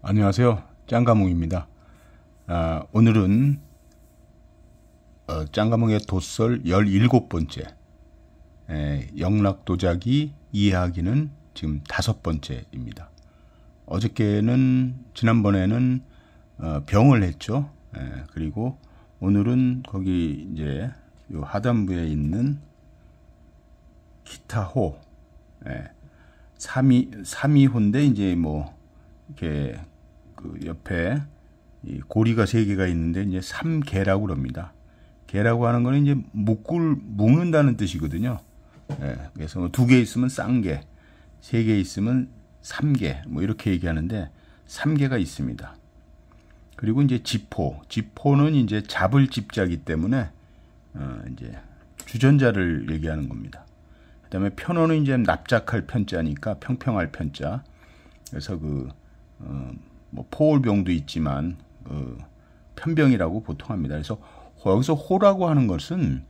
안녕하세요. 짱가몽입니다. 아, 오늘은 어, 짱가몽의 도설 17번째 에, 영락도자기 이해하기는 지금 다섯 번째입니다. 어저께는 지난번에는 어, 병을 했죠. 에, 그리고 오늘은 거기 이제 요 하단부에 있는 기타호 예, 삼이 삼이호인데 이제 뭐 이렇게 그 옆에 이 고리가 세 개가 있는데 이제 삼개라고 그럽니다. 개라고 하는 거는 이제 묶을 묶는다는 뜻이거든요. 예, 그래서 두 개 있으면 쌍개, 세 개 있으면 삼개 뭐 이렇게 얘기하는데 삼개가 있습니다. 그리고 이제 지포, 지포는 이제 잡을 집자기 때문에 어, 이제 주전자를 얘기하는 겁니다. 그다음에 편호는 이제 납작할 편자니까 평평할 편자. 그래서 그 어, 뭐 포울병도 있지만 어, 편병이라고 보통 합니다. 그래서 여기서 호라고 하는 것은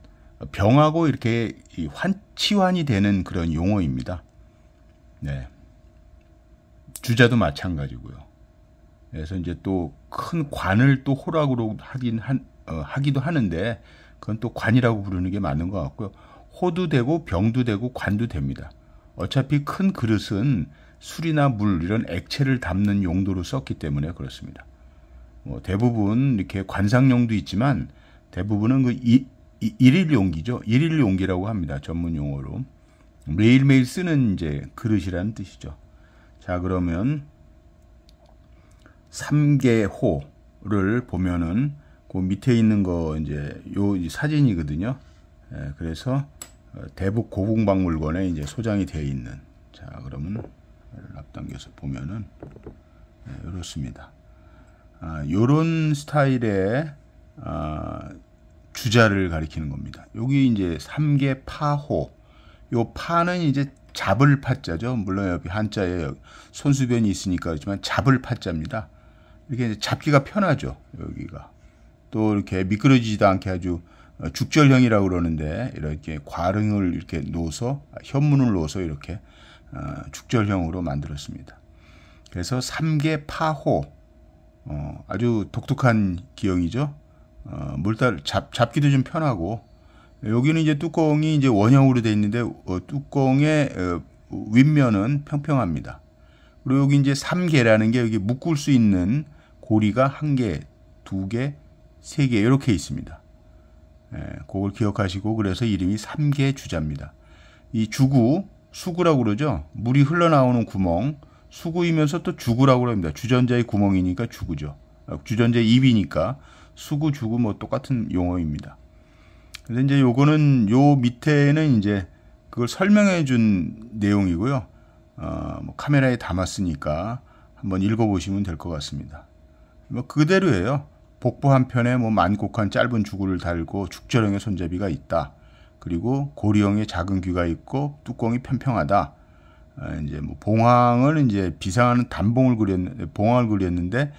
병하고 이렇게 환, 치환이 되는 그런 용어입니다. 네. 주자도 마찬가지고요. 그래서 이제 또 큰 관을 또 호락으로 하긴 한, 어, 하기도 하는데 그건 또 관이라고 부르는 게 맞는 것 같고요. 호도 되고 병도 되고 관도 됩니다. 어차피 큰 그릇은 술이나 물 이런 액체를 담는 용도로 썼기 때문에 그렇습니다. 뭐 대부분 이렇게 관상용도 있지만 대부분은 그 이, 이, 일일 용기죠. 일일 용기라고 합니다. 전문 용어로. 매일매일 쓰는 이제 그릇이라는 뜻이죠. 자, 그러면 삼계호를 보면은 그 밑에 있는 거 이제 요 사진이거든요. 예, 그래서 어, 대북 고궁박물관에 이제 소장이 되어 있는 자, 그러면 앞당겨서 보면은 네, 이렇습니다. 아, 요런 스타일의 아, 주자를 가리키는 겁니다. 여기 이제 삼계 파호. 요 파는 이제 잡을 파자죠. 물론 여기 한자에 손수변이 있으니까 그렇지만 잡을 파자입니다. 이렇게 잡기가 편하죠. 여기가. 또 이렇게 미끄러지지도 않게 아주 어, 죽절형이라고 그러는데 이렇게 과릉을 이렇게 놓아서 아, 현문을 놓아서 이렇게 축절형으로 어, 만들었습니다. 그래서 삼계 파호 어, 아주 독특한 기형이죠. 어, 물달 잡, 잡기도 좀 편하고 여기는 이제 뚜껑이 이제 원형으로 돼 있는데 어, 뚜껑의 어, 윗면은 평평합니다. 그리고 여기 이제 삼개라는 게 여기 묶을 수 있는 고리가 한 개, 두 개, 세 개 이렇게 있습니다. 예, 그걸 기억하시고 그래서 이름이 삼개 주자입니다. 이 주구 수구라고 그러죠. 물이 흘러나오는 구멍. 수구이면서 또 주구라고 합니다. 주전자의 구멍이니까 주구죠. 아, 주전자의 입이니까 수구, 주구 뭐 똑같은 용어입니다. 근데 이제 요거는 요 밑에는 이제 그걸 설명해 준 내용이고요. 어, 뭐 카메라에 담았으니까 한번 읽어보시면 될 것 같습니다. 뭐 그대로예요. 복부 한편에 뭐 만곡한 짧은 주구를 달고 죽절형의 손잡이가 있다. 그리고 고리형의 작은 귀가 있고 뚜껑이 평평하다. 어, 이제 뭐 봉황을 이제 비상하는 단봉을 그렸는데 봉황을 그렸는데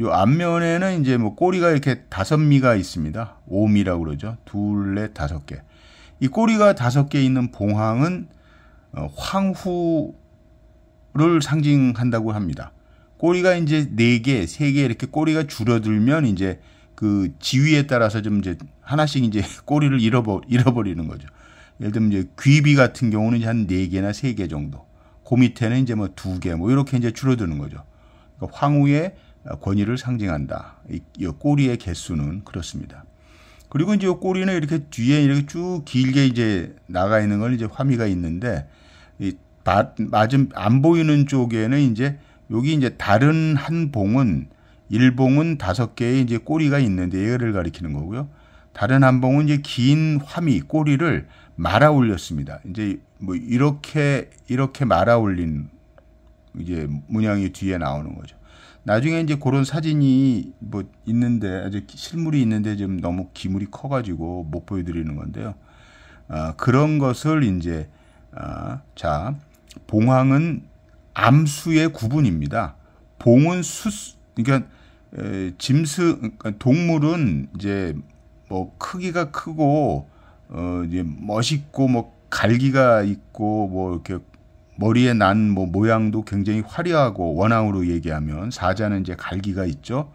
이 앞면에는 이제 뭐 꼬리가 이렇게 다섯 미가 있습니다. 오미라고 그러죠. 둘레 다섯 개. 이 꼬리가 다섯 개 있는 봉황은 어, 황후를 상징한다고 합니다. 꼬리가 이제 네 개, 세 개 이렇게 꼬리가 줄어들면 이제 그 지위에 따라서 좀 이제 하나씩 이제 꼬리를 잃어버, 잃어버리는 거죠. 예를 들면 이제 귀비 같은 경우는 한 네개나세 개 정도. 그 밑에는 이제 뭐 두개뭐 뭐 이렇게 이제 줄어드는 거죠. 그러니까 황후의 권위를 상징한다. 이, 이 꼬리의 개수는 그렇습니다. 그리고 이제 꼬리는 이렇게 뒤에 이렇게 쭉 길게 이제 나가 있는 걸 이제 화미가 있는데 이 맞은 안 보이는 쪽에는 이제 여기 이제 다른 한 봉은 일봉은 다섯 개의 이제 꼬리가 있는데 얘를 가리키는 거고요. 다른 한 봉은 이제 긴 화미 꼬리를 말아 올렸습니다. 이제 뭐 이렇게 이렇게 말아 올린 이제 문양이 뒤에 나오는 거죠. 나중에 이제 그런 사진이 뭐 있는데 아직 실물이 있는데 좀 너무 기물이 커가지고 못 보여드리는 건데요. 아, 그런 것을 이제 아, 자 봉황은 암수의 구분입니다. 봉은 수 그러니까 에, 짐승 그러니까 동물은 이제 뭐 크기가 크고 어 이제 멋있고 뭐 갈기가 있고 뭐 이렇게 머리에 난 뭐 모양도 굉장히 화려하고 원앙으로 얘기하면 사자는 이제 갈기가 있죠.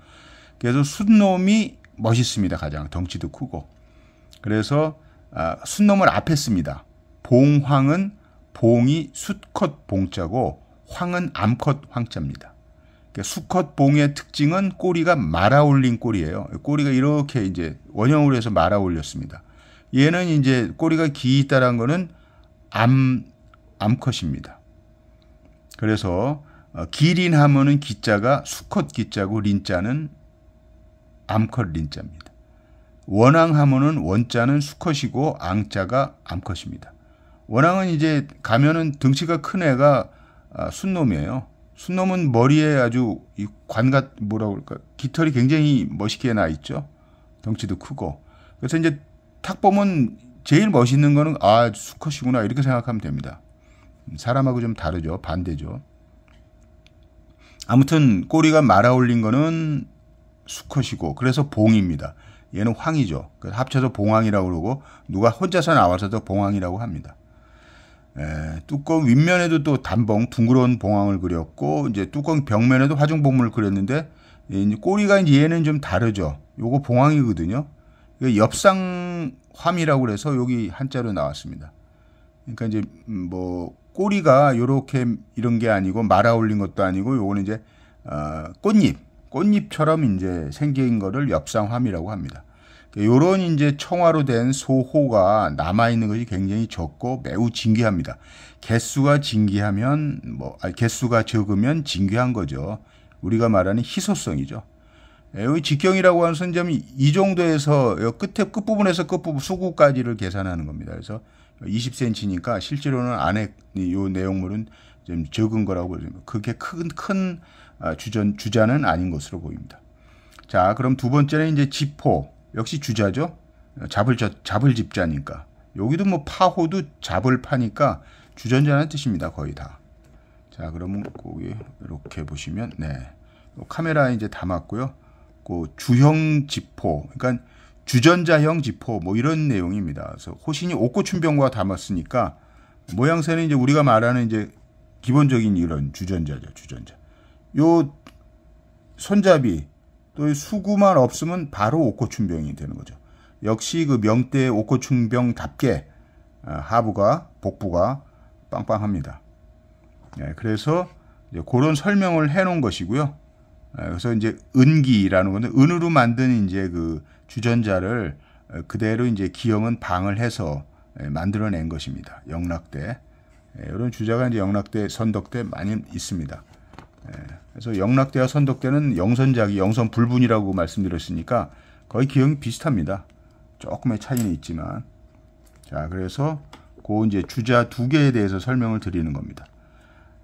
그래서 순놈이 멋있습니다. 가장 덩치도 크고. 그래서 아, 순놈을 앞에 씁니다. 봉황은 봉이 숫컷 봉자고 황은 암컷 황자입니다. 그러니까 수컷 봉의 특징은 꼬리가 말아 올린 꼬리예요. 꼬리가 이렇게 이제 원형으로 해서 말아 올렸습니다. 얘는 이제 꼬리가 있다라는 거는 암 암컷입니다. 그래서 어, 기린 하면은 기자가 수컷 기자고 린자는 암컷 린자입니다. 원앙 하면은 원자는 수컷이고 앙자가 암컷입니다. 원앙은 이제 가면은 등치가 큰 애가 아, 순놈이에요. 순놈은 머리에 아주 이 관같 뭐라고 그럴까 깃털이 굉장히 멋있게 나 있죠. 덩치도 크고 그래서 이제 탁 보면 제일 멋있는 거는 아 수컷이구나 이렇게 생각하면 됩니다. 사람하고 좀 다르죠. 반대죠. 아무튼 꼬리가 말아올린 거는 수컷이고 그래서 봉입니다. 얘는 황이죠. 그 합쳐서 봉황이라고 그러고 누가 혼자서 나와서도 봉황이라고 합니다. 예, 뚜껑 윗면에도 또 단봉 둥그런 봉황을 그렸고 이제 뚜껑 벽면에도 화중봉문을 그렸는데 이 꼬리가 이제 얘는 좀 다르죠. 요거 봉황이거든요. 엽상화이라고 그래서 여기 한자로 나왔습니다. 그러니까 이제 음, 뭐 꼬리가 요렇게 이런 게 아니고 말아 올린 것도 아니고 요거는 이제 어, 꽃잎, 꽃잎처럼 이제 생긴 거를 엽상화이라고 합니다. 요런 이제 청화로 된 소호가 남아있는 것이 굉장히 적고 매우 진귀합니다. 개수가 진귀하면, 뭐, 아니, 개수가 적으면 진귀한 거죠. 우리가 말하는 희소성이죠. 여기 예, 직경이라고 하는 선점이 이 정도에서 끝에 끝부분에서 끝부분 수구까지를 계산하는 겁니다. 그래서 20cm니까 실제로는 안에 이 내용물은 좀 적은 거라고 보입니다. 그게 큰, 큰 아, 주전, 주자는 아닌 것으로 보입니다. 자, 그럼 두 번째는 이제 지포. 역시 주자죠. 잡을 자, 잡을 집자니까. 여기도 뭐 파호도 잡을 파니까 주전자라는 뜻입니다. 거의 다. 자, 그러면 거기 이렇게 보시면 네. 카메라에 이제 담았고요. 그 주형 지포. 그러니까 주전자형 지포 뭐 이런 내용입니다. 그래서 호신이 옥고춘병과 담았으니까 모양새는 이제 우리가 말하는 이제 기본적인 이런 주전자죠, 주전자. 요 손잡이 또 수구만 없으면 바로 옥고충병이 되는 거죠. 역시 그명대 옥고충병답게 아, 하부가 복부가 빵빵합니다. 예, 그래서 이제 그런 설명을 해놓은 것이고요. 예, 그래서 이제 은기라는 건데 은으로 만든 이제 그 주전자를 그대로 이제 기형은 방을 해서 예, 만들어낸 것입니다. 영락대 이런 주자가 이제 영락대 선덕대 많이 있습니다. 그래서 영락대와 선덕대는 영선작이 영선 불분이라고 말씀드렸으니까 거의 기형이 비슷합니다. 조금의 차이는 있지만 자 그래서 그 이제 주자 두 개에 대해서 설명을 드리는 겁니다.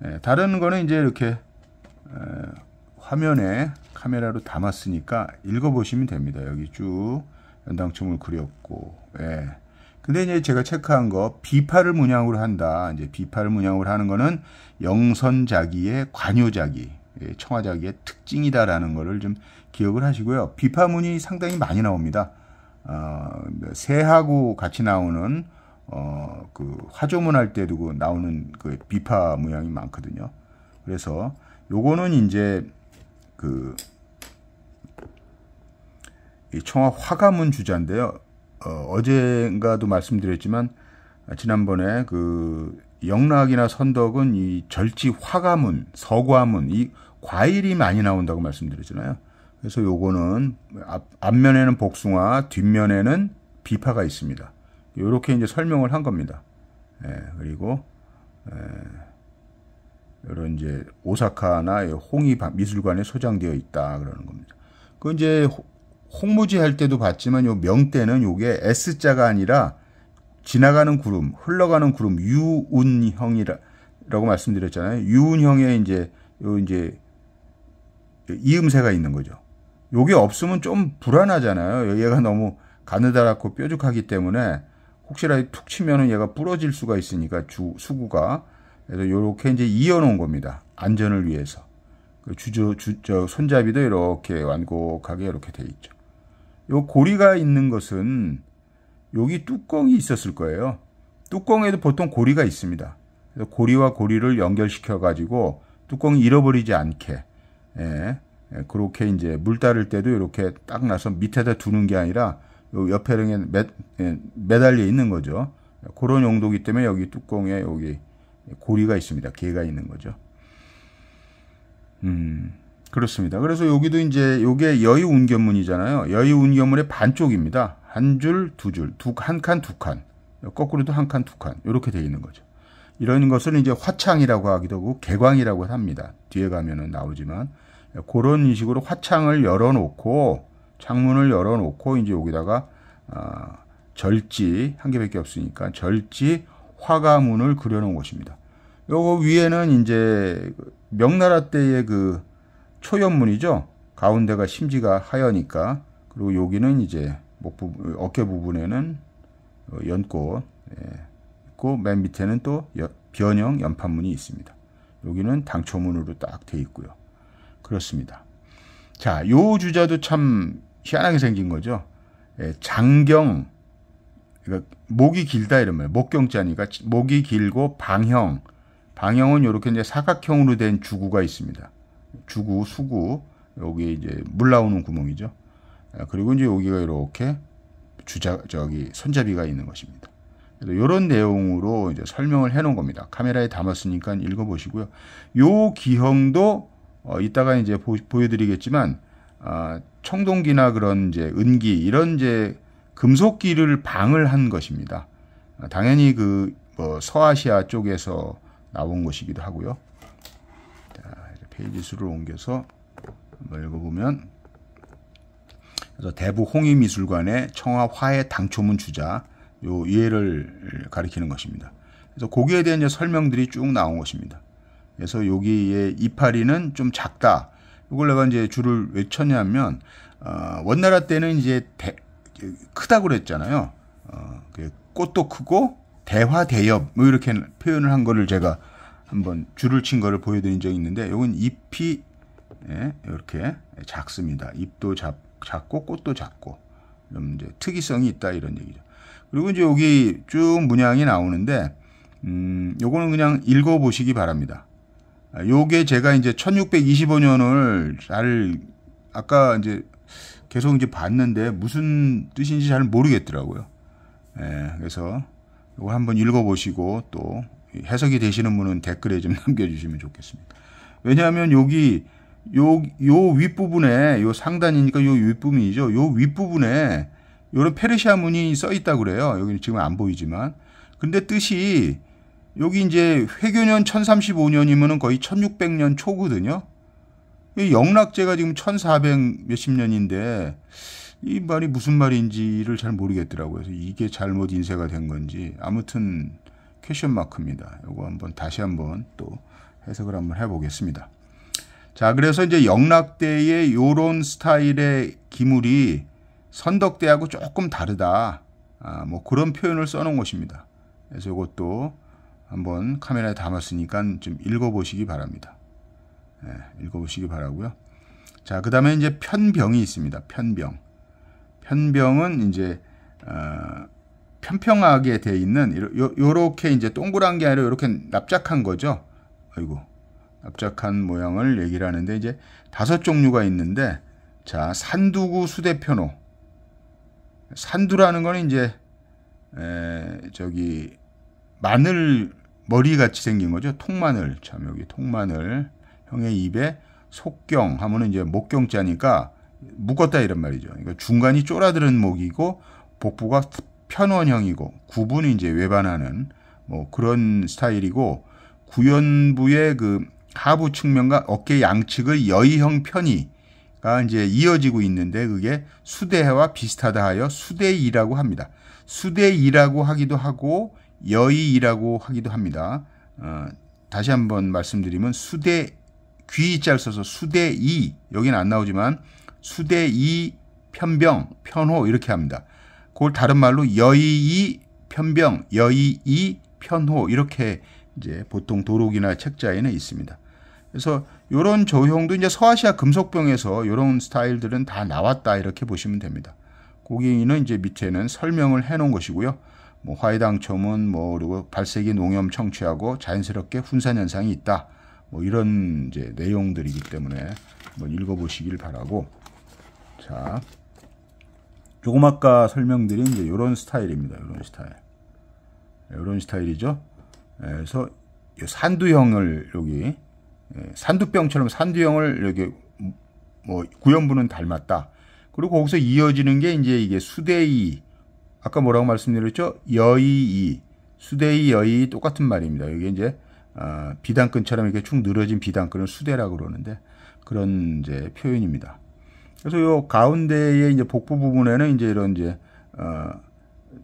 예, 다른 거는 이제 이렇게 에, 화면에 카메라로 담았으니까 읽어보시면 됩니다. 여기 쭉 연당춤을 그렸고 예. 근데 이제 제가 체크한 거 비파를 문양으로 한다. 이제 비파를 문양으로 하는 거는 영선자기의 관요자기, 예, 청아자기의 특징이다라는 거를 좀 기억을 하시고요. 비파문이 상당히 많이 나옵니다. 어, 새하고 같이 나오는 어, 그 화조문 할 때도 그 나오는 그 비파 모양이 많거든요. 그래서 요거는 이제 그 청아 화가문 주자인데요. 어, 어인가도 말씀드렸지만 지난번에 그 영락이나 선덕은 이 절지 화가문, 서과문 이 과일이 많이 나온다고 말씀드렸잖아요. 그래서 요거는 앞, 앞면에는 복숭아, 뒷면에는 비파가 있습니다. 요렇게 이제 설명을 한 겁니다. 예, 그리고 예, 이런 이제 오사카나 홍이 미술관에 소장되어 있다 그러는 겁니다. 그 이제 홍무지 할 때도 봤지만 요 명대는 요게 S자가 아니라 지나가는 구름, 흘러가는 구름 유운형이라고 말씀드렸잖아요. 유운형에 이제 요 이제 이음새가 있는 거죠. 요게 없으면 좀 불안하잖아요. 얘가 너무 가느다랗고 뾰족하기 때문에 혹시라도 툭 치면은 얘가 부러질 수가 있으니까 주, 수구가 그래서 요렇게 이제 이어놓은 겁니다. 안전을 위해서. 그 주저, 주저, 손잡이도 이렇게 완곡하게 이렇게 돼 있죠. 요 고리가 있는 것은 여기 뚜껑이 있었을 거예요. 뚜껑에도 보통 고리가 있습니다. 그래서 고리와 고리를 연결시켜 가지고 뚜껑이 잃어버리지 않게 예, 예, 그렇게 이제 물 따를 때도 이렇게 딱 나서 밑에다 두는 게 아니라 요 옆에 랑에 매, 예, 달려 있는 거죠. 그런 용도기 때문에 여기 뚜껑에 여기 고리가 있습니다. 개가 있는 거죠. 음. 그렇습니다. 그래서 여기도 이제 요게 여의 운견문이잖아요. 여의 운견문의 반쪽입니다. 한 줄, 두 줄, 두한 칸, 두 칸. 거꾸로도 한 칸, 두 칸. 이렇게 되어 있는 거죠. 이런 것을 이제 화창이라고 하기도 하고 개광이라고 합니다. 뒤에 가면은 나오지만 그런 식으로 화창을 열어 놓고 창문을 열어 놓고 이제 여기다가 어, 절지 한 개밖에 없으니까 절지 화가문을 그려 놓은 것입니다. 요거 위에는 이제 명나라 때의 그 초연문이죠. 가운데가 심지가 하여니까 그리고 여기는 이제 목 부분, 어깨 부분에는 어, 연꽃 예, 있고 맨 밑에는 또 변형 연판문이 있습니다. 여기는 당초문으로 딱 돼 있고요. 그렇습니다. 자, 요 주자도 참 희한하게 생긴 거죠. 예, 장경 그러니까 목이 길다 이런 말이에요. 목경자니까 목이 길고 방형 방형은 이렇게 이제 사각형으로 된 주구가 있습니다. 주구, 수구, 여기 이제 물 나오는 구멍이죠. 예, 그리고 이제 여기가 이렇게 주자, 저기 손잡이가 있는 것입니다. 이런 내용으로 이제 설명을 해 놓은 겁니다. 카메라에 담았으니까 읽어 보시고요. 요 기형도 어, 이따가 이제 보, 여드리겠지만 아, 청동기나 그런 이제 은기 이런 이제 금속기를 방을한 것입니다. 아, 당연히 그뭐 서아시아 쪽에서 나온 것이기도 하고요. 페이지 수를 옮겨서 한번 읽어보면 그래서 대부 홍의미술관의 청하 화해 당초문 주자 요 이해를 가리키는 것입니다. 그래서 거기에 대한 설명들이 쭉 나온 것입니다. 그래서 여기에 이파리는 좀 작다. 이걸 내가 이제 줄을 왜 쳤냐면 어, 원나라 때는 이제 대, 크다고 그랬잖아요. 어, 꽃도 크고 대화 대엽 뭐 이렇게 표현을 한 거를 제가 한번 줄을 친 거를 보여드린 적이 있는데 이건 잎이 예, 이렇게 작습니다. 잎도 작, 작고 꽃도 작고 좀 이제 특이성이 있다 이런 얘기죠. 그리고 이제 여기 쭉 문양이 나오는데 음, 요거는 그냥 읽어 보시기 바랍니다. 아, 요게 제가 이제 1625년을 잘 아까 이제 계속 이제 봤는데 무슨 뜻인지 잘 모르겠더라고요. 예, 그래서 이거 한번 읽어 보시고 또 해석이 되시는 분은 댓글에 좀 남겨주시면 좋겠습니다. 왜냐하면 여기 요, 요 윗부분에 요 상단이니까 요 윗부분이죠. 요 윗부분에 요런 페르시아 문이 써 있다 그래요. 여기는 지금 안 보이지만. 근데 뜻이 여기 이제 회교년 1035년이면은 거의 1600년 초거든요. 영락제가 지금 1400 몇십 년인데 이 말이 무슨 말인지를 잘 모르겠더라고요. 그래서 이게 잘못 인쇄가 된 건지 아무튼 퀘션 마크입니다. 이거 한번 다시 한번 또 해석을 한번 해보겠습니다. 자, 그래서 이제 영락대의 요런 스타일의 기물이 선덕대하고 조금 다르다. 아, 뭐 그런 표현을 써놓은 것입니다. 그래서 이것도 한번 카메라에 담았으니까 좀 읽어보시기 바랍니다. 네, 읽어보시기 바라고요. 자, 그 다음에 이제 편병이 있습니다. 편병. 편병은 이제 어, 평평하게돼 있는 요, 렇게 이제 동그란 게 아니라 이렇게 납작한 거죠. 아이고. 납작한 모양을 얘기를 하는데 이제 다섯 종류가 있는데 자, 산두구 수대편호. 산두라는 거 이제 에, 저기 마늘 머리 같이 생긴 거죠. 통마늘. 참 여기 통마늘 형의 입에 속경 하면은 이제 목경자니까 묶었다 이런 말이죠. 그러니까 중간이 쪼라드는 목이고 복부가 편원형이고 구분이 이제 외반하는 뭐 그런 스타일이고 구연부의 그 하부 측면과 어깨 양측의 여의형 편이가 이제 이어지고 있는데 그게 수대와 비슷하다 하여 수대이라고 합니다. 수대이라고 하기도 하고 여의이라고 하기도 합니다. 어, 다시 한번 말씀드리면 수대 귀잘 써서 수대이 여기는 안 나오지만 수대이 편병 편호 이렇게 합니다. 그걸 다른 말로 여의이 편병, 여의이 편호 이렇게 이제 보통 도록이나 책자에는 있습니다. 그래서 요런 조형도 이제 서아시아 금속병에서 요런 스타일들은 다 나왔다 이렇게 보시면 됩니다. 고기는 이제 밑에는 설명을 해 놓은 것이고요. 뭐 화해당 첨은뭐 그리고 발색이 농염 청취하고 자연스럽게 훈산 현상이 있다. 뭐 이런 이제 내용들이기 때문에 한번 읽어 보시길 바라고 자, 조금 아까 설명드린 이제 이런 스타일입니다. 이런 스타일. 이런 예, 스타일이죠. 예, 그래서 산두형을 여기 예, 산두병처럼 산두형을 여기 뭐 구연부는 닮았다. 그리고 거기서 이어지는 게 이제 이게 수대이 아까 뭐라고 말씀드렸죠? 여의이 수대이 여의 똑같은 말입니다. 이게 이제 아, 비단끈처럼 이렇게 쭉 늘어진 비단끈을 수대라고 그러는데 그런 이제 표현입니다. 그래서 요 가운데에 이제 복부 부분에는 이제 이런 이제 어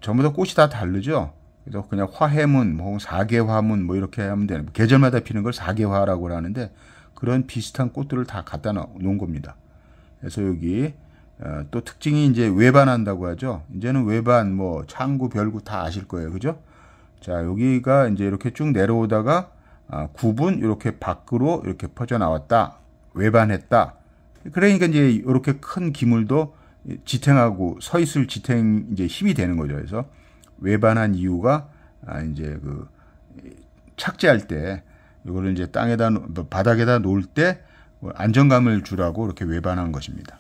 전부 다 꽃이 다 다르죠. 그래서 그냥 화해문, 뭐 사계화문 뭐 이렇게 하면 되는 계절마다 피는 걸 사계화라고 하는데 그런 비슷한 꽃들을 다 갖다 놓은 겁니다. 그래서 여기 어, 또 특징이 이제 외반한다고 하죠. 이제는 외반, 뭐 창구, 별구 다 아실 거예요, 그죠? 자, 여기가 이제 이렇게 쭉 내려오다가 아, 구분 이렇게 밖으로 이렇게 퍼져 나왔다, 외반했다. 그러니까 이제 이렇게 큰 기물도 지탱하고 서 있을 지탱 이제 힘이 되는 거죠. 그래서 외반한 이유가 아, 이제 그 착지할 때 이거를 이제 땅에다 바닥에다 놓을 때 안정감을 주라고 이렇게 외반한 것입니다.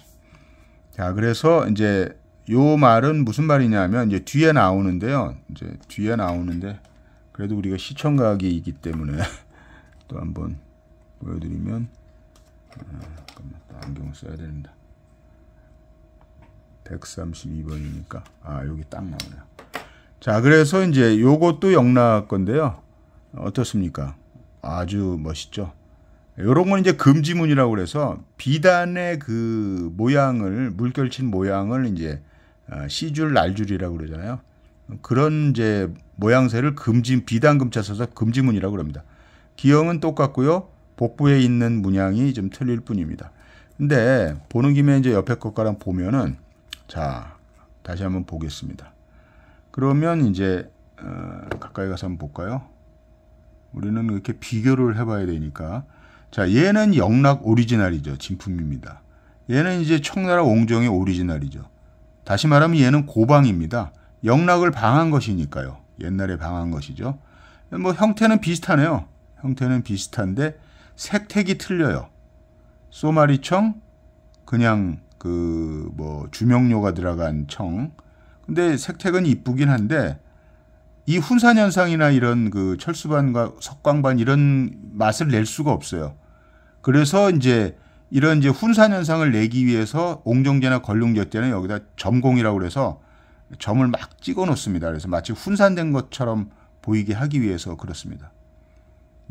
자, 그래서 이제 요 말은 무슨 말이냐면 이제 뒤에 나오는데요. 이제 뒤에 나오는데 그래도 우리가 시청각이 기 때문에 또 한번 보여드리면 잠깐만 예, 또 안경을 써야 됩니다 132번이니까 아 여기 딱 나오네요 자 그래서 이제 요것도 영락 건데요 어떻습니까 아주 멋있죠 요런 건 이제 금지문이라고 그래서 비단의 그 모양을 물결친 모양을 이제 시줄 아, 날줄이라고 그러잖아요 그런 이제 모양새를 금지 비단금차 써서 금지문이라고 그럽니다 기형은 똑같고요 복부에 있는 문양이 좀 틀릴 뿐입니다. 근데 보는 김에 이제 옆에 것과랑 보면은 자 다시 한번 보겠습니다. 그러면 이제 어, 가까이 가서 한번 볼까요? 우리는 이렇게 비교를 해봐야 되니까 자 얘는 영락 오리지널이죠 진품입니다. 얘는 이제 청나라 옹정의 오리지널이죠. 다시 말하면 얘는 고방입니다. 영락을 방한 것이니까요. 옛날에 방한 것이죠. 뭐 형태는 비슷하네요. 형태는 비슷한데 색택이 틀려요. 소마리청 그냥 그 뭐 주명료가 들어간 청. 근데 색택은 이쁘긴 한데 이 훈산 현상이나 이런 그 철수반과 석광반 이런 맛을 낼 수가 없어요. 그래서 이제 이런 이제 훈산 현상을 내기 위해서 옹정제나 걸룽제 때는 여기다 점공이라고 그래서 점을 막 찍어 놓습니다. 그래서 마치 훈산된 것처럼 보이게 하기 위해서 그렇습니다.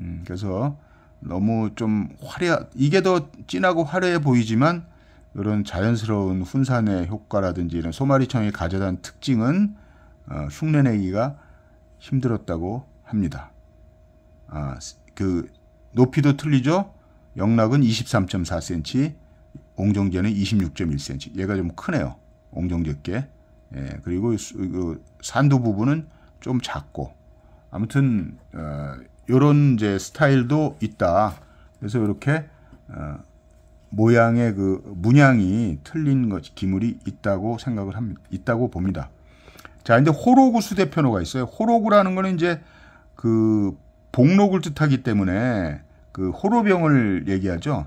음, 그래서 너무 좀 화려 이게 더 진하고 화려해 보이지만 이런 자연스러운 훈산의 효과라든지 이런 소마리청이 가져다는 특징은 어, 흉내내기가 힘들었다고 합니다. 아, 그 높이도 틀리죠. 영락은 23.4cm, 옹정제는 26.1cm. 얘가 좀 크네요. 옹정제께. 예, 그리고 그 산도 부분은 좀 작고. 아무튼 어, 요런 이제 스타일도 있다. 그래서 이렇게 어, 모양의 그 문양이 틀린 것 기물이 있다고 생각을 합니다. 있다고 봅니다. 자, 이제 호로구 수대표호가 있어요. 호로구라는 거는 이제 그 복록을 뜻하기 때문에 그 호로병을 얘기하죠.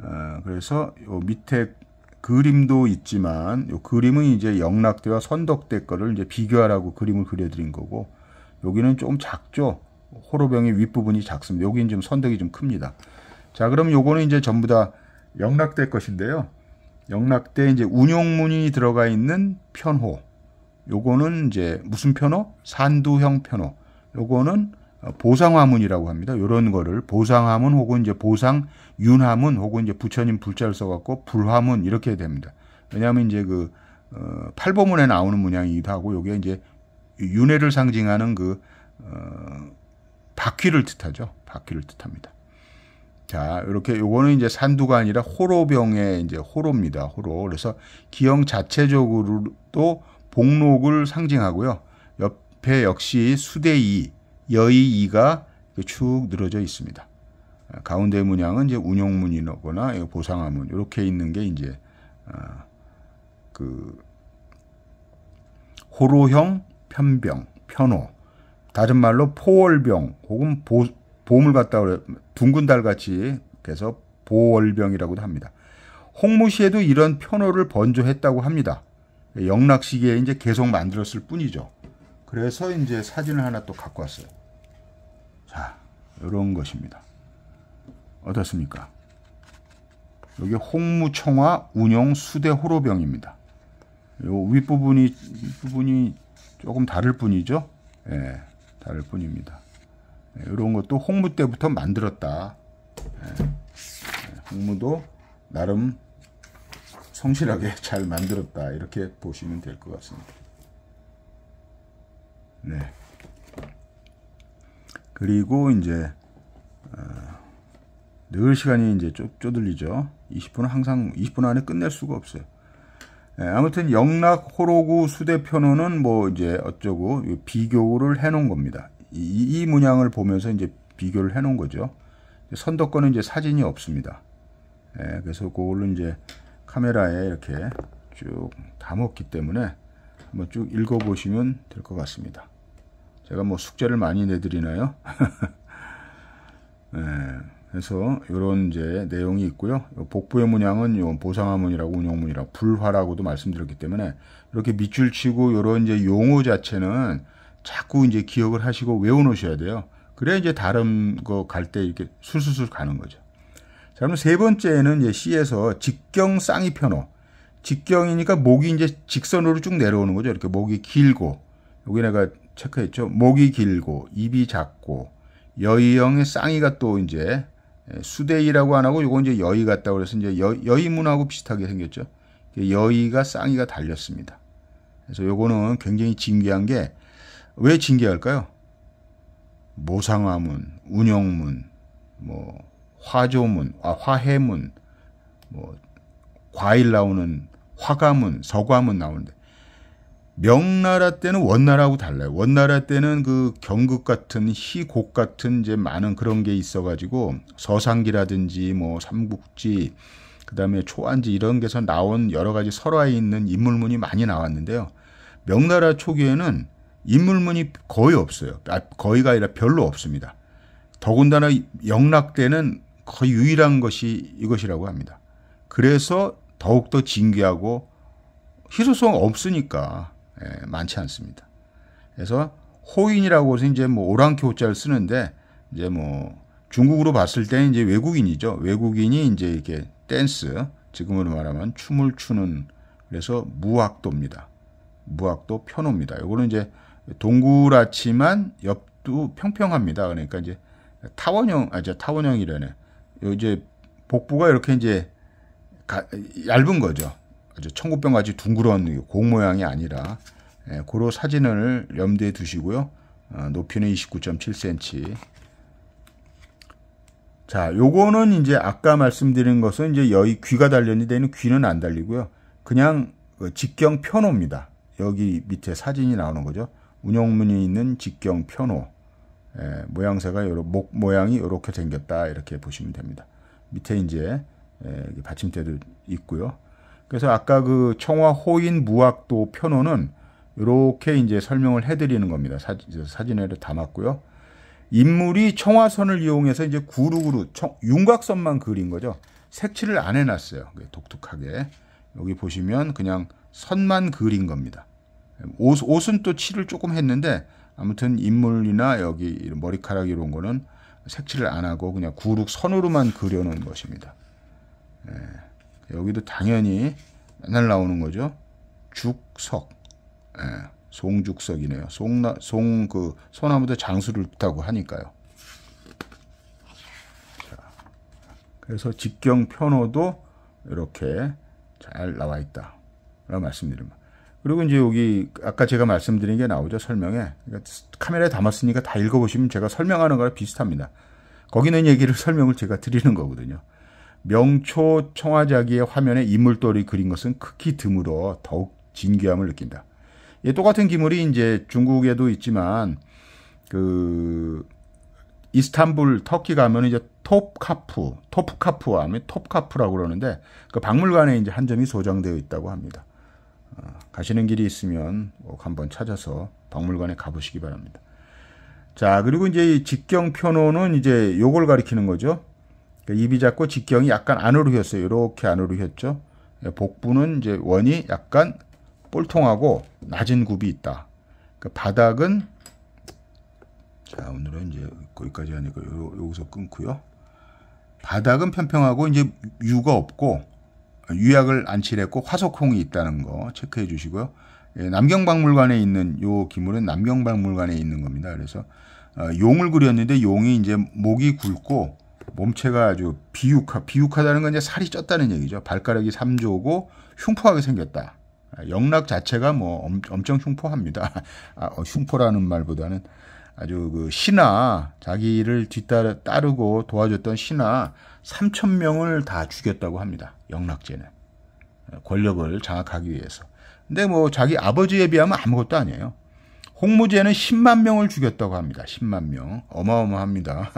어, 그래서 요 밑에 그림도 있지만 요 그림은 이제 영락대와 선덕대 거를 이제 비교하라고 그림을 그려드린 거고 여기는 조금 작죠. 호로병의 윗부분이 작습니다. 여기는 좀 선덕이 좀 큽니다. 자, 그럼 요거는 이제 전부 다영락될 것인데요. 영락대 이제 운용문이 들어가 있는 편호. 요거는 이제 무슨 편호? 산두형 편호. 요거는 어, 보상화문이라고 합니다. 요런 거를 보상화문 혹은 이제 보상 윤화문 혹은 이제 부처님 불자를 써갖고 불화문 이렇게 됩니다. 왜냐하면 이제 그 어, 팔보문에 나오는 문양이기도 하고 요게 이제 윤회를 상징하는 그 어, 바퀴를 뜻하죠. 바퀴를 뜻합니다. 자, 이렇게 요거는 이제 산두가 아니라 호로병의 이제 호로입니다. 호로. 그래서 기형 자체적으로도 복록을 상징하고요. 옆에 역시 수대이, 여의이가 쭉 늘어져 있습니다. 가운데 문양은 이제 운용문이거나 보상화문 이렇게 있는 게 이제 아, 그 호로형 편병 편호 다른 말로 포월병 혹은 보, 보물 같다 그래 둥근 달 같이 그래서 보월병이라고도 합니다. 홍무시에도 이런 편호를 번조했다고 합니다. 영락 시기에 이제 계속 만들었을 뿐이죠. 그래서 이제 사진을 하나 또 갖고 왔어요. 자, 이런 것입니다. 어떻습니까? 여기 홍무청화 운용 수대 호로병입니다. 요 윗부분이 부분이 조금 다를 뿐이죠. 예. 다를 뿐입니다. 예, 이런 것도 홍무 때부터 만들었다. 예, 예, 홍무도 나름 성실하게 잘 만들었다. 이렇게 보시면 될 것 같습니다. 네. 그리고 이제 어, 늘 시간이 이제 쪼들리죠. 20분은 항상 20분 안에 끝낼 수가 없어요. 예, 아무튼 영락 호로구 수대편호는 뭐 이제 어쩌고 비교를 해놓은 겁니다. 이, 이, 문양을 보면서 이제 비교를 해놓은 거죠. 선덕권은 이제 사진이 없습니다. 예, 그래서 그걸로 이제 카메라에 이렇게 쭉 담았기 때문에 한번 쭉 읽어보시면 될 것 같습니다. 제가 뭐 숙제를 많이 내드리나요? 예. 그래서 이런 이제 내용이 있고요. 복부의 문양은 요 보상화문이라고 운용문이라고 불화라고도 말씀드렸기 때문에 이렇게 밑줄 치고 이런 이제 용어 자체는 자꾸 이제 기억을 하시고 외워 놓으셔야 돼요. 그래야 이제 다른 거 갈 때 이렇게 술술술 가는 거죠. 자, 그럼 세 번째는 이제 C에서 직경 쌍이편호. 직경이니까 목이 이제 직선으로 쭉 내려오는 거죠. 이렇게 목이 길고, 여기 내가 체크했죠. 목이 길고, 입이 작고, 여의형의 쌍이가 또 이제 예, 수대이라고 안 하고 이건 이제 여의 같다고 그래서 이제 여, 여의문하고 비슷하게 생겼죠. 여의가 쌍이가 달렸습니다. 그래서 요거는 굉장히 징계한 게 왜 징계할까요? 모상화문, 운영문, 뭐 화조문, 아, 화해문, 뭐 과일 나오는 화가문, 서과문 나오는데 명나라 때는 원나라하고 달라요. 원나라 때는 그 경극 같은 희곡 같은 이제 많은 그런 게 있어가지고 서상기라든지 뭐 삼국지 그다음에 초안지 이런 게서 나온 여러 가지 설화에 있는 인물문이 많이 나왔는데요. 명나라 초기에는 인물문이 거의 없어요. 아, 거의가 아니라 별로 없습니다. 더군다나 영락 때는 거의 유일한 것이 이것이라고 합니다. 그래서 더욱더 진귀하고 희소성 없으니까 예, 많지 않습니다. 그래서 호인이라고 해서 이제 뭐 오랑캐호자를 쓰는데 이제 뭐 중국으로 봤을 때 이제 외국인이죠. 외국인이 이제 이렇게 댄스 지금으로 말하면 춤을 추는 그래서 무악도입니다무악도 편호입니다. 요거는 이제 동그랗지만 옆도 평평합니다. 그러니까 이제 타원형 아 이제 타원형이라네. 요 이제 복부가 이렇게 이제 가, 얇은 거죠. 아주 청구병같이 둥그런 공 모양이 아니라 예, 그런 사진을 염두에 두시고요. 어, 높이는 29.7cm. 자, 요거는 이제 아까 말씀드린 것은 이제 여기 귀가 단련이 되는 귀는 안 달리고요. 그냥 그 직경 편호입니다. 여기 밑에 사진이 나오는 거죠. 운영문이 있는 직경 편호. 예, 모양새가 요러, 목 모양이 이렇게 생겼다 이렇게 보시면 됩니다. 밑에 이제 예, 받침대도 있고요. 그래서 아까 그 청와 호인 무학도 편호는 이렇게 이제 설명을 해드리는 겁니다. 사진에 담았고요. 인물이 청화선을 이용해서 이제 구루구루 청, 윤곽선만 그린 거죠. 색칠을 안 해놨어요. 독특하게 여기 보시면 그냥 선만 그린 겁니다. 옷, 옷은 또 칠을 조금 했는데 아무튼 인물이나 여기 머리카락 이런 거는 색칠을 안 하고 그냥 구룩 선으로만 그려놓은 것입니다. 예. 여기도 당연히 맨날 나오는 거죠. 죽석. 예, 송죽석이네요. 송나 송그 소나무도 장수를 뜻다고 하니까요. 자, 그래서 직경 편호도 이렇게 잘 나와 있다. 라고 말씀드립니다. 그리고 이제 여기 아까 제가 말씀드린 게 나오죠. 설명에. 그러니까 카메라에 담았으니까 다 읽어보시면 제가 설명하는 거랑 비슷합니다. 거기는 얘기를 설명을 제가 드리는 거거든요. 명초 청와자기의 화면에 인물돌이 그린 것은 극히 드물어 더욱 진귀함을 느낀다. 예, 똑같은 기물이 이제 중국에도 있지만 그 이스탄불 터키 가면 이제 톱카프, 톱카프 하면 톱카프라고 그러는데 그 박물관에 이제 한 점이 소장되어 있다고 합니다. 어, 가시는 길이 있으면 꼭 한번 찾아서 박물관에 가보시기 바랍니다. 자, 그리고 이제 직경편호는 이제 요걸 가리키는 거죠. 그러니까 입이 작고 직경이 약간 안으로 휘었어요. 이렇게 안으로 휘었죠. 예, 복부는 이제 원이 약간 볼통하고 낮은 굽이 있다. 그러니까 바닥은 자 오늘은 이제 거기까지 하니까 요, 여기서 끊고요. 바닥은 평평하고 이제 유가 없고 유약을 안 칠했고 화석홍이 있다는 거 체크해 주시고요. 예, 남경박물관에 있는 요 기물은 남경박물관에 있는 겁니다. 그래서 어, 용을 그렸는데 용이 이제 목이 굵고 몸체가 아주 비육하, 비육하다는 건 이제 살이 쪘다는 얘기죠. 발가락이 3조고 흉포하게 생겼다. 아, 영락 자체가 뭐 엄, 청 흉포합니다. 아, 어, 흉포라는 말보다는 아주 그 신하 자기를 뒤따르 따르고 도와줬던 신하 3천 명을 다 죽였다고 합니다. 영락제는 어, 권력을 장악하기 위해서. 근데 뭐 자기 아버지에 비하면 아무것도 아니에요. 홍무제는 10만 명을 죽였다고 합니다. 10만 명 어마어마합니다.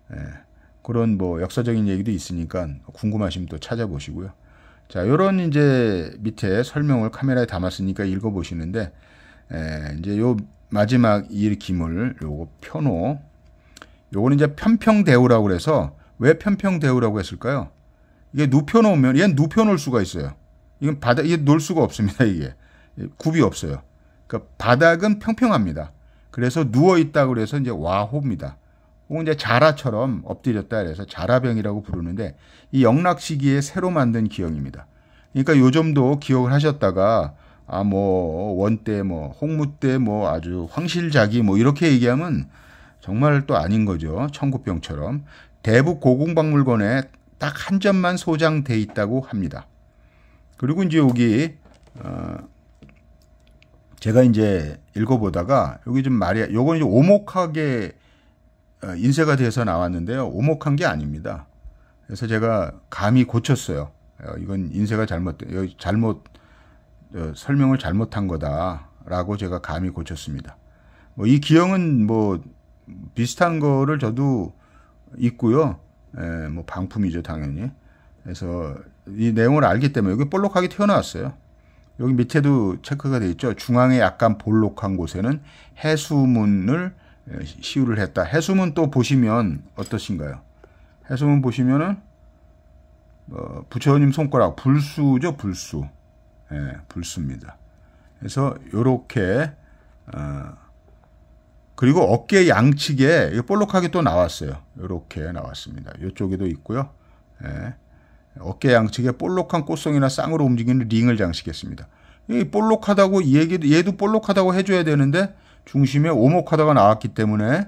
예. 그런 뭐 역사적인 얘기도 있으니까 궁금하시면 또 찾아보시고요. 자, 요런 이제 밑에 설명을 카메라에 담았으니까 읽어보시는데, 에, 이제 요 마지막 일기물, 요거 편호. 요거는 이제 편평대우라고 그서왜 편평대우라고 했을까요? 이게 눕혀놓으면, 얘는 눕혀놓을 수가 있어요. 이건 바닥, 이게 놓을 수가 없습니다, 이게. 굽이 없어요. 그러니까 바닥은 평평합니다. 그래서 누워있다 그래서 이제 와호입니다. 혹은 이제 자라처럼 엎드렸다 그래서 자라병이라고 부르는데 이 영락 시기에 새로 만든 기형입니다. 그러니까 요점도 기억을 하셨다가 아 뭐 원때 뭐 홍무 때 뭐 아주 황실자기 뭐 이렇게 얘기하면 정말 또 아닌 거죠. 청구병처럼 대북 고궁박물관에 딱 한 점만 소장돼 있다고 합니다. 그리고 이제 여기 어 제가 이제 읽어보다가 여기 좀 말이 요건 이제 오목하게 어, 인쇄가 돼서 나왔는데요. 오목한 게 아닙니다. 그래서 제가 감히 고쳤어요. 어, 이건 인쇄가 잘못, 어, 잘못, 설명을 잘못한 거다라고 제가 감히 고쳤습니다. 뭐 이 기형은 뭐 비슷한 거를 저도 있고요. 예, 뭐 방품이죠, 당연히. 그래서 이 내용을 알기 때문에 여기 볼록하게 튀어나왔어요. 여기 밑에도 체크가 되어 있죠. 중앙에 약간 볼록한 곳에는 해수문을 예, 시우를 했다. 해수문 또 보시면 어떠신가요? 해수문 보시면은 어, 부처님 손가락 불수죠 불수 예, 불수입니다. 그래서 요렇게 어, 그리고 어깨 양측에 볼록하게 또 나왔어요. 요렇게 나왔습니다. 요쪽에도 있고요. 예, 어깨 양측에 볼록한 꽃송이나 쌍으로 움직이는 링을 장식했습니다. 이 볼록하다고 얘기도 얘도 볼록하다고 해줘야 되는데 중심에 오목하다가 나왔기 때문에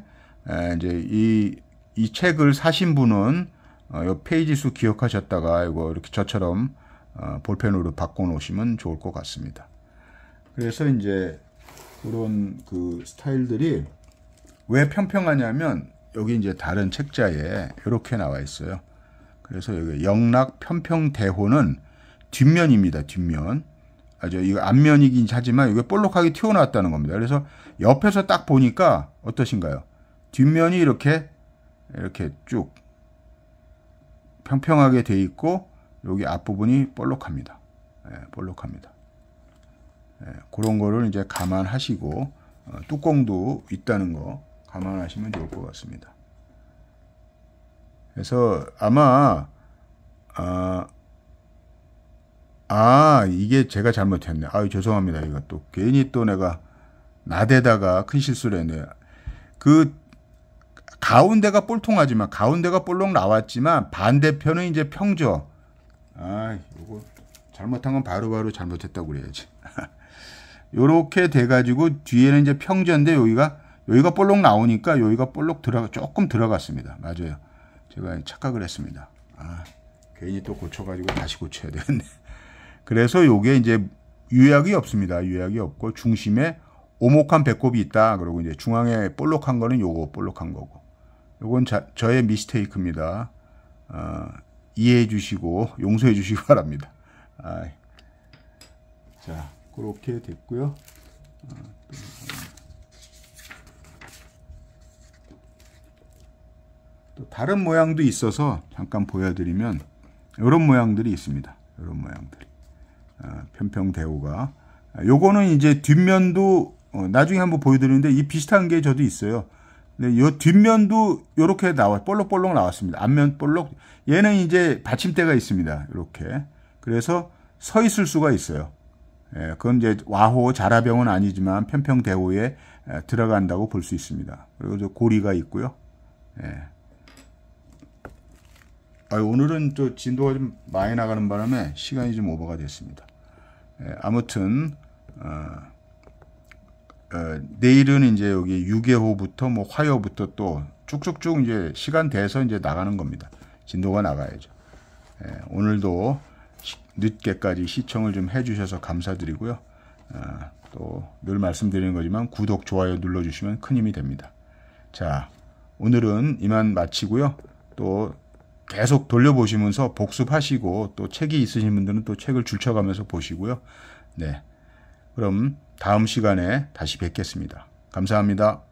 이제 이, 이 책을 사신 분은 이 어, 페이지 수 기억하셨다가 이거 이렇게 저처럼 어, 볼펜으로 바꿔놓으시면 좋을 것 같습니다. 그래서 이제 그런 그 스타일들이 왜 평평하냐면 여기 이제 다른 책자에 이렇게 나와 있어요. 그래서 여기 영락 평평대호는 뒷면입니다. 뒷면. 아죠 이거 앞면이긴 하지만 이게 볼록하게 튀어나왔다는 겁니다. 그래서 옆에서 딱 보니까 어떠신가요? 뒷면이 이렇게 이렇게 쭉 평평하게 돼 있고 여기 앞부분이 볼록합니다. 예, 볼록합니다. 예, 그런 거를 이제 감안하시고 어, 뚜껑도 있다는 거 감안하시면 좋을 것 같습니다. 그래서 아마 아, 아, 이게 제가 잘못했네. 아유, 죄송합니다. 이거 또 괜히 또 내가 나대다가 큰 실수를 했네. 요그 가운데가 볼통하지만 가운데가 볼록 나왔지만 반대편은 이제 평저. 아, 이거 잘못한 건 바로바로 바로 잘못했다고 그래야지. 요렇게 돼 가지고 뒤에는 이제 평저인데 여기가 여기가 볼록 나오니까 여기가 볼록 들어가 조금 들어갔습니다. 맞아요. 제가 착각을 했습니다. 아, 괜히 또 고쳐 가지고 다시 고쳐야 되겠네. 그래서 요게 이제 유약이 없습니다. 유약이 없고 중심에 오목한 배꼽이 있다. 그리고 이제 중앙에 볼록한 거는 요거 볼록한 거고. 요건 자, 저의 미스테이크입니다. 어, 이해해 주시고 용서해 주시기 바랍니다. 아 자, 그렇게 됐고요. 또 다른 모양도 있어서 잠깐 보여드리면 이런 모양들이 있습니다. 이런 모양들. 이 어, 편평대우가 요거는 이제 뒷면도 어, 나중에 한번 보여드리는데 이 비슷한 게 저도 있어요. 근데 요 뒷면도 요렇게 나와 볼록볼록 나왔습니다. 앞면 볼록 얘는 이제 받침대가 있습니다. 이렇게 그래서 서 있을 수가 있어요. 예, 그건 이제 와호 자라병은 아니지만 편평대호에 들어간다고 볼 수 있습니다. 그리고 저 고리가 있고요. 예. 아, 오늘은 또 진도가 좀 많이 나가는 바람에 시간이 좀 오버가 됐습니다. 예, 아무튼 어, 어, 내일은 이제 여기 6개호부터 뭐 화요부터 또 쭉쭉쭉 이제 시간 돼서 이제 나가는 겁니다. 진도가 나가야죠. 예, 오늘도 늦게까지 시청을 좀 해주셔서 감사드리고요. 아, 어, 또늘 말씀드리는 거지만 구독, 좋아요 눌러주시면 큰 힘이 됩니다. 자, 오늘은 이만 마치고요. 또 계속 돌려보시면서 복습하시고 또 책이 있으신 분들은 또 책을 줄쳐가면서 보시고요. 네. 그럼 다음 시간에 다시 뵙겠습니다. 감사합니다.